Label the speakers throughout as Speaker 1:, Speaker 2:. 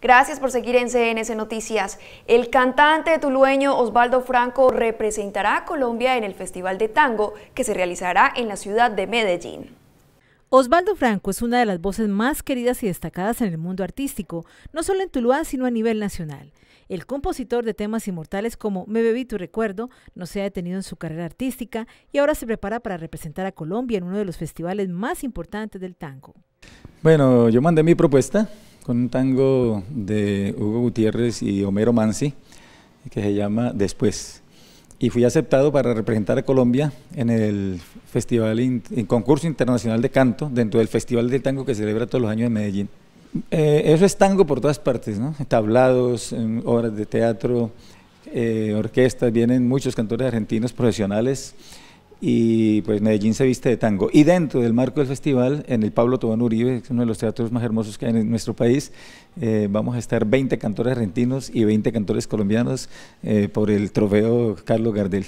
Speaker 1: Gracias por seguir en CNS Noticias. El cantante tulueño Osvaldo Franco representará a Colombia en el Festival de Tango que se realizará en la ciudad de Medellín. Osvaldo Franco es una de las voces más queridas y destacadas en el mundo artístico, no solo en Tuluá, sino a nivel nacional. El compositor de temas inmortales como Me bebí tu recuerdo no se ha detenido en su carrera artística y ahora se prepara para representar a Colombia en uno de los festivales más importantes del tango.
Speaker 2: Bueno, yo mandé mi propuesta, con un tango de Hugo Gutiérrez y Homero Mansi que se llama Después. Y fui aceptado para representar a Colombia en el festival, en concurso internacional de canto dentro del Festival del Tango que celebra todos los años en Medellín. Eh, eso es tango por todas partes, ¿no? Tablados, obras de teatro, eh, orquestas, vienen muchos cantores argentinos profesionales y pues Medellín se viste de tango. Y dentro del marco del festival, en el Pablo Tobón Uribe, que es uno de los teatros más hermosos que hay en nuestro país, eh, vamos a estar 20 cantores argentinos y 20 cantores colombianos eh, por el trofeo Carlos Gardel.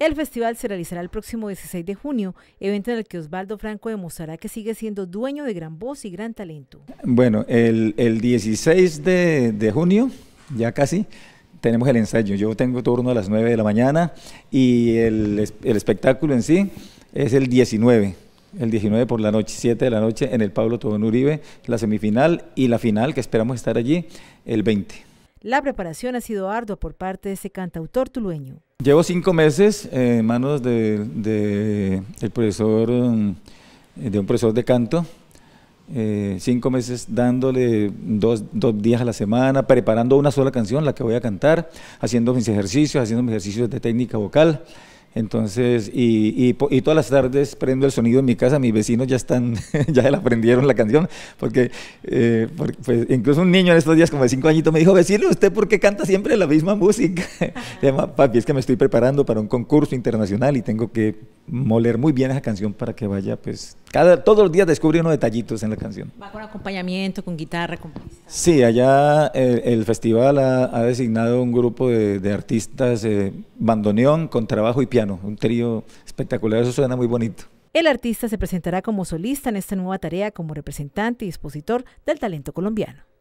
Speaker 1: El festival se realizará el próximo 16 de junio, evento en el que Osvaldo Franco demostrará que sigue siendo dueño de gran voz y gran talento.
Speaker 2: Bueno, el, 16 de junio, ya casi, tenemos el ensayo. Yo tengo turno a las 9 de la mañana y el, espectáculo en sí es el 19 el 19 por la noche, 7 de la noche, en el Pablo Tobón Uribe, la semifinal y la final, que esperamos estar allí el 20.
Speaker 1: La preparación ha sido ardua por parte de ese cantautor tulueño.
Speaker 2: Llevo cinco meses en manos de, profesor, mm, de un profesor de canto, eh, cinco meses dándole dos, dos, días a la semana, preparando una sola canción, la que voy a cantar, haciendo mis ejercicios, haciendo mis ejercicios de técnica vocal. Entonces, y, y, todas las tardes prendo el sonido en mi casa, mis vecinos ya están, ya la aprendieron la canción, porque, eh, pues, incluso un niño en estos días, como de cinco añitos, me dijo, vecino, ¿usted por qué canta siempre la misma música? papi, es que me estoy preparando para un concurso internacional y tengo que moler muy bien esa canción para que vaya, pues, cada, todos los días descubre unos detallitos en la canción.
Speaker 1: Va con acompañamiento, con guitarra, con
Speaker 2: Sí, allá eh, el festival ha, designado un grupo de, artistas, eh, bandoneón, con trabajo y piano, un trío espectacular, eso suena muy bonito.
Speaker 1: El artista se presentará como solista en esta nueva tarea como representante y expositor del talento colombiano.